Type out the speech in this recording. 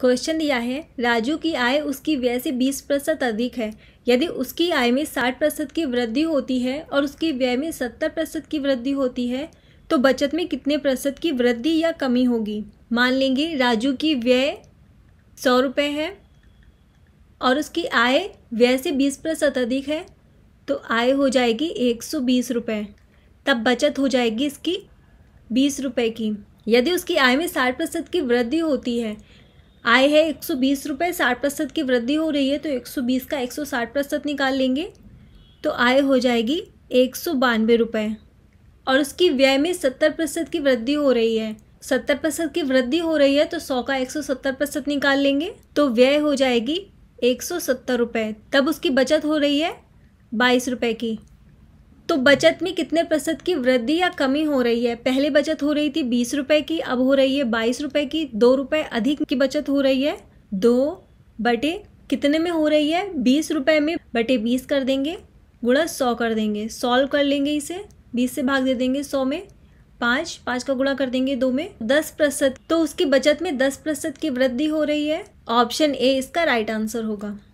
question दिया है राजू की आय उसकी व्यय से बीस प्रतिशत अधिक है यदि उसकी आय में साठ प्रतिशत की वृद्धि होती है और उसकी व्यय में सत्तर प्रतिशत की वृद्धि होती है तो बचत में कितने प्रतिशत की वृद्धि या कमी होगी मान लेंगे राजू की व्यय सौ रुपये है और उसकी आय व्यय से बीस प्रतिशत अधिक है तो आय हो जाएगी एक सौ बीस रुपये तब बचत हो जाएगी इसकी बीस रुपये की यदि उसकी आय में साठ प्रतिशत की वृद्धि होती है आय है एक सौ बीस रुपये साठ प्रतिशत की वृद्धि हो रही है तो एक सौ बीस का एक सौ साठ प्रतिशत निकाल लेंगे तो आय हो जाएगी एक सौ बानवे रुपये और उसकी व्यय में सत्तर प्रतिशत की वृद्धि हो रही है सत्तर प्रतिशत की वृद्धि हो रही है तो सौ का एक सौ सत्तर प्रतिशत निकाल लेंगे तो व्यय हो जाएगी एक सौ सत्तर रुपये तब उसकी बचत हो रही है बाईस रुपये की तो बचत में कितने प्रतिशत की वृद्धि या कमी हो रही है पहले बचत हो रही थी बीस रुपए की अब हो रही है बाईस रुपए की दो रुपए अधिक की बचत हो रही है दो बटे कितने में हो रही है बीस रुपए में बटे बीस कर देंगे गुणा सौ कर देंगे सॉल्व कर लेंगे इसे बीस से भाग दे देंगे सौ में पाँच पाँच का गुणा कर देंगे दो में दस प्रतिशत तो उसकी बचत में दस प्रतिशत की वृद्धि हो रही है ऑप्शन ए इसका राइट आंसर होगा